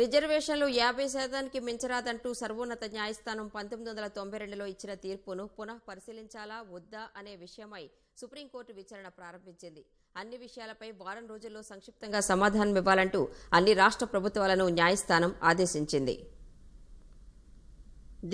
రిజర్వేషన్లు యాభై శాతానికి మించరాదంటూ సర్వోన్నత న్యాయస్థానం పంతొమ్మిది వందల తొంభై రెండులో ఇచ్చిన తీర్పును పునః పరిశీలించాలా వద్దా అనే విషయమై సుప్రీంకోర్టు విచారణ ప్రారంభించింది అన్ని విషయాలపై వారం రోజుల్లో సంక్షిప్తంగా సమాధానం ఇవ్వాలంటూ అన్ని రాష్ట్ర ప్రభుత్వాలను న్యాయస్థానం ఆదేశించింది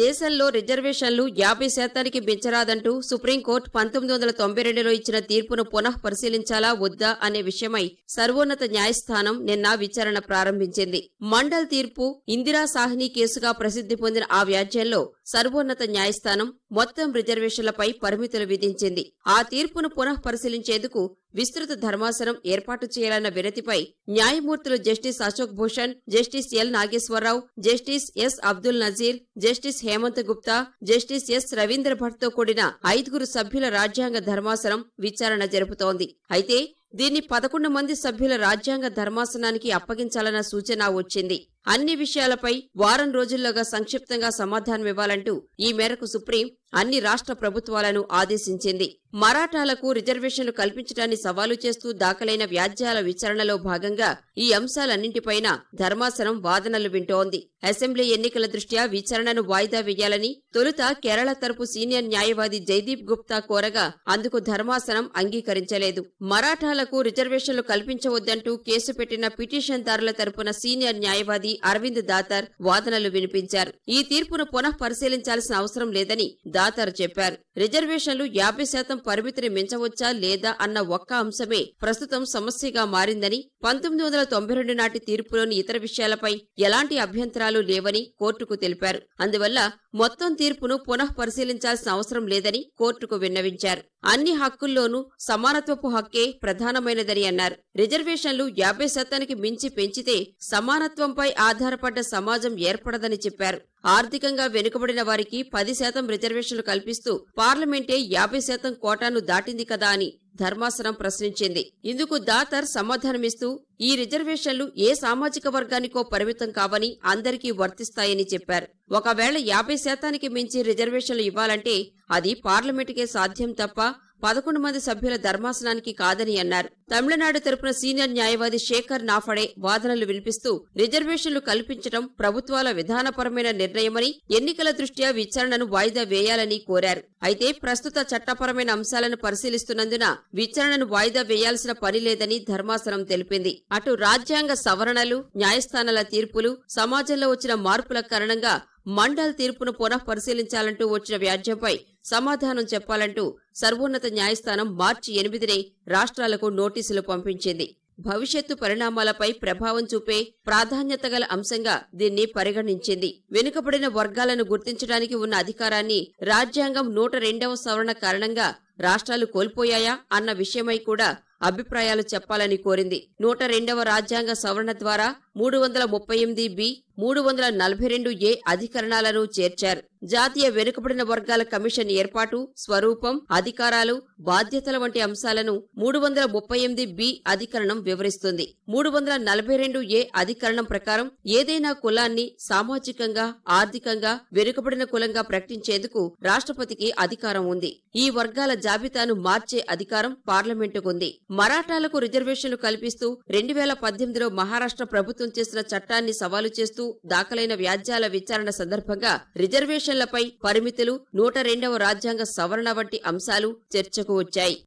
దేశంలో రిజర్వేషన్లు యాభై శాతానికి పెంచరాదంటూ సుప్రీంకోర్టు పంతొమ్మిది వందల తొంభై రెండులో ఇచ్చిన తీర్పును పునః పరిశీలించాలా వద్దా అనే విషయమై సర్వోన్నత న్యాయస్థానం నిన్న విచారణ ప్రారంభించింది మండల్ తీర్పు ఇందిరా సాహ్ని కేసుగా ప్రసిద్ది పొందిన ఆ వ్యాజ్యంలో సర్వోన్నత న్యాయస్థానం మొత్తం రిజర్వేషన్లపై పరిమితులు విధించింది ఆ తీర్పును పునః పరిశీలించేందుకు విస్తృత ధర్మాసనం ఏర్పాటు చేయాలన్న వినతిపై న్యాయమూర్తులు Justice Ashok Bhushan Justice L Nageswara Rao Justice S Abdul Nazeer Justice Hemant Gupta Justice S Ravindra Bhat తో కూడిన ఐదుగురు సభ్యుల రాజ్యాంగ ధర్మాసనం విచారణ జరుపుతోంది అయితే దీన్ని పదకొండు మంది సభ్యుల రాజ్యాంగ ధర్మాసనానికి అప్పగించాలన్న సూచన వచ్చింది అన్ని విషయాలపై వారం రోజుల్లోగా సంక్షిప్తంగా సమాధానమివ్వాలంటూ ఈ మేరకు సుప్రీం అన్ని రాష్ట్ర ప్రభుత్వాలను ఆదేశించింది మరాఠాలకు రిజర్వేషన్లు కల్పించడాన్ని సవాలు చేస్తూ దాఖలైన వ్యాజ్యాల విచారణలో భాగంగా ఈ అంశాలన్నింటిపైన ధర్మాసనం వాదనలు వింటోంది అసెంబ్లీ ఎన్నికల దృష్ట్యా విచారణను వాయిదా వేయాలని తొలుత కేరళ తరపు సీనియర్ న్యాయవాది జైదీప్ గుప్తా కోరగా అందుకు ధర్మాసనం అంగీకరించలేదు మరాఠాలకు రిజర్వేషన్లు కల్పించవద్దంటూ కేసు పెట్టిన పిటిషన్దారుల తరపున సీనియర్ న్యాయవాది అరవింద్ దాతార్ వాదనలు వినిపించారు ఈ తీర్పును పునఃపరిశీలించాల్సిన అవసరం లేదని దాతారు చెప్పారు రిజర్వేషన్లు యాభై శాతం పరిమితిని మించవచ్చా లేదా అన్న ఒక్క అంశమే ప్రస్తుతం సమస్యగా మారిందని పంతొమ్మిది వందల తొంభై రెండు నాటి తీర్పులోని ఇతర విషయాలపై ఎలాంటి అభ్యంతరాలు లేవని కోర్టుకు తెలిపారు అందువల్ల మొత్తం తీర్పును పునః పరిశీలించాల్సిన అవసరం లేదని కోర్టుకు విన్నవించారు అన్ని హక్కుల్లోనూ సమానత్వపు హక్కే ప్రధానమైనదని అన్నారు రిజర్వేషన్లు యాభై శాతానికి మించి పెంచితే సమానత్వంపై ఆధారపడ్డ సమాజం ఏర్పడదని చెప్పారు ఆర్థికంగా వెనుకబడిన వారికి పది శాతం రిజర్వేషన్లు కల్పిస్తూ పార్లమెంటే యాభై శాతం కోటాను దాటింది కదా అని ధర్మాసనం ప్రశ్నించింది ఇందుకు దాతర్ సమాధానమిస్తూ ఈ రిజర్వేషన్లు ఏ సామాజిక వర్గానికో పరిమితం కావని అందరికీ వర్తిస్తాయని చెప్పారు ఒకవేళ యాభై శాతానికి మించి రిజర్వేషన్లు ఇవ్వాలంటే అది పార్లమెంటుకే సాధ్యం తప్ప పదకొండు మంది సభ్యుల ధర్మాసనానికి కాదని అన్నారు తమిళనాడు తరపున సీనియర్ న్యాయవాది శేఖర్ నాఫడే వాదనలు వినిపిస్తూ రిజర్వేషన్లు కల్పించడం ప్రభుత్వాల విధానపరమైన నిర్ణయమని ఎన్నికల దృష్ట్యా విచారణను వాయిదా వేయాలని కోరారు అయితే ప్రస్తుత చట్టపరమైన అంశాలను పరిశీలిస్తున్నందున విచారణను వాయిదా వేయాల్సిన పని లేదని ధర్మాసనం తెలిపింది అటు రాజ్యాంగ సవరణలు న్యాయస్థానాల తీర్పులు సమాజంలో వచ్చిన మార్పుల కారణంగా మండల్ తీర్పును పునః పరిశీలించాలంటూ వచ్చిన వ్యాజ్యంపై సమాధానం చెప్పాలంటూ సర్వోన్నత న్యాయస్థానం మార్చి ఎనిమిదినే రాష్ట్రాలకు నోటీసులు పంపించింది భవిష్యత్తు పరిణామాలపై ప్రభావం చూపే ప్రాధాన్యత గల అంశంగా దీన్ని పరిగణించింది వెనుకబడిన వర్గాలను గుర్తించడానికి ఉన్న అధికారాన్ని రాజ్యాంగం నూట రెండవ సవరణ కారణంగా రాష్ట్రాలు కోల్పోయాయా అన్న విషయమై కూడా అభిప్రాయాలు చెప్పాలని కోరింది నూట రెండవ రాజ్యాంగ సవరణ ద్వారా మూడు వందల ముప్పై ఎనిమిది బి మూడు వందల నలభై రెండు ఏ అధికరణాలను చేర్చారు జాతీయ వెనుకబడిన వర్గాల కమిషన్ ఏర్పాటు స్వరూపం అధికారాలు బాధ్యతల వంటి అంశాలను మూడు వందల ముప్పై ఎనిమిది బి అధికరణం వివరిస్తుంది మూడు వందల నలభై రెండు ఏ అధికరణం ప్రకారం ఏదైనా కులాన్ని సామాజికంగా ఆర్థికంగా వెనుకబడిన కులంగా ప్రకటించేందుకు రాష్ట్రపతికి అధికారం ఉంది ఈ వర్గాల జాబితాను మార్చే అధికారం పార్లమెంటుకుంది మరాఠాలకు రిజర్వేషన్లు కల్పిస్తూ రెండు వేల పద్దెనిమిదిలో మహారాష్ట్ర ప్రభుత్వం ప్రభుత్వం చేసిన చట్టాన్ని సవాలు చేస్తూ దాఖలైన వ్యాజ్యాల విచారణ సందర్భంగా రిజర్వేషన్లపై పరిమితులు నూట రెండవ రాజ్యాంగ సవరణ వంటి అంశాలు చర్చకు వచ్చాయి